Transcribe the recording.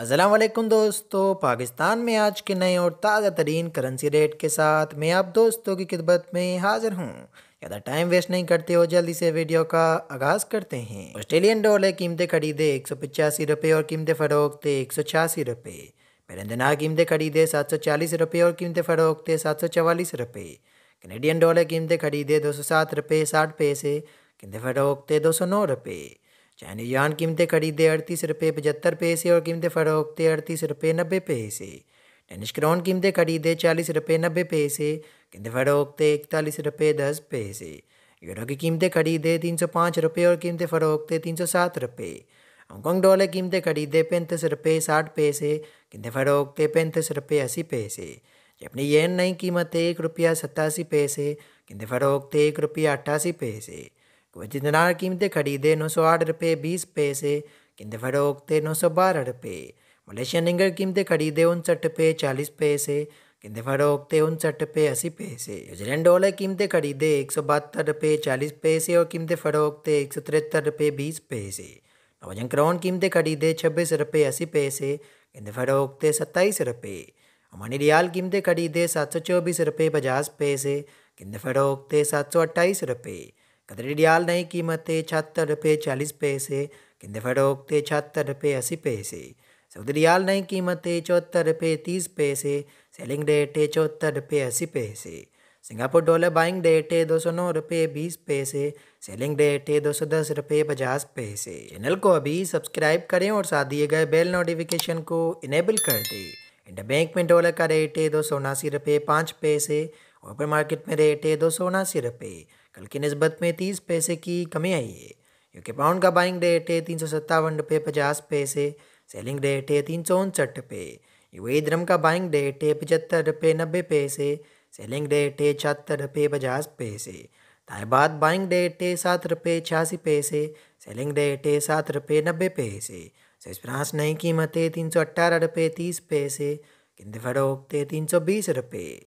असलकुम दोस्तों पाकिस्तान में आज के नए और ताज़ा तरीन करेंसी रेट के साथ मैं आप दोस्तों की खिदमत में हाजिर हूँ ज़्यादा टाइम वेस्ट नहीं करते हो जल्दी से वीडियो का आगाज़ करते हैं ऑस्ट्रेलियन डॉलर कीमतें खरीदे एक सौ पचासी रुपये और कीमतें फ़रोखते एक सौ छियासी रुपये बरंदना कीमतें खरीदे सात सौ चालीस रुपये और कीमतें फ़रोखते सात सौ चवालीस रुपये कैनेडियन डॉलर कीमतें खरीदे दो सौ सात रुपये साठ पैसे कीमतें फ़रोखते दो सौ नौ रुपये यान कीमतें खरीदे अड़तीस रुपये पचहत्तर पैसे और कीमतें फरोखते अड़तीस रुपये नब्बे पैसे डेनिश क्राउन कीमतें खरीदे चालीस रुपये नब्बे पैसे कीमतें फरोखते इकतालीस रुपये दस पैसे यूरो की कीमतें खरीदे तीन सौ पाँच रुपये और कीमतें फरोखते तीन सौ सात रुपये हांगकॉन्ग डॉलर कीमतें खरीदे पैंतीस रुपये साठ पैसे कीमतें फरोखते पैंतीस रुपये अस्सी पैसे अपनी येन नई कीमत एक रुपया सत्तासी पैसे कीमतें फरोखते एक रुपया अट्ठासी पैसे क्वचित कीमते खड़ी दे नौ सौ आठ रुपये बीस पैसे किंत फरोख्ते नौ सौ बारह रुपये मलेशिया मलेशियन कीमते खड़ी दे उनसठ रुपये चालीस पैसे किंत फरोख्ते उनसठ रुपये अस्सी पैसे न्यूजीलैंड डॉलर खड़ी दे एक सौ बहत्तर रुपये चालीस पैसे और कीमते फरोख्ते एक सौ तिहत्तर रुपये बीस पैसे नौजन क्राउन खड़ी दे छब्बीस रुपये अस्सी पैसे किंत फरोख्ते सत्ताईस रुपये अमानी रियाल खड़ी दे सात सौ चौबीस रुपये पचास पैसे किंत फरोख्ते सात सौ अट्ठाईस रुपये कदरी डियाल नई कीमतें छत्तर रुपये चालीस पैसे किंदे फड़ोकते छत्तर रुपये अस्सी पैसे सऊदरियाल रियाल नई कीमतें चौहत्तर रुपये तीस पैसे सेलिंग डेट है चौहत्तर रुपये अस्सी पैसे सिंगापुर डॉलर बाइंग डेट है दो सौ नौ रुपये बीस पैसे सेलिंग डेट है दो सौ दस रुपये पचास पैसे चैनल को अभी सब्सक्राइब करें और साथ दिए गए बेल नोटिफिकेशन को इनेबल कर दें इंडर बैंक में डॉलर का रेट है दो सौ उनासी रुपये पाँच पैसे ओपन मार्केट में रेट है दो सौ उनासी रुपये कल की नस्बत में तीस पैसे की कमी आई है क्योंकि पाउंड का बाइंग रेट है तीन सौ सत्तावन रुपये पचास पैसे सेलिंग रेट है तीन सौ उनसठ रुपये यू द्रम का बाइंग रेट है पचहत्तर रुपये नब्बे पैसे सेलिंग रेट है छिहत्तर रुपये पचास पैसे ताइबाद बाइंग रेट है सात रुपये छियासी पैसे सेलिंग रेट है सात रुपये नब्बे पैसे सेस फ्रांस नई कीमत है तीन सौ अट्ठारह रुपये तीस पैसे किंद फरोख्त है तीन सौ बीस रुपये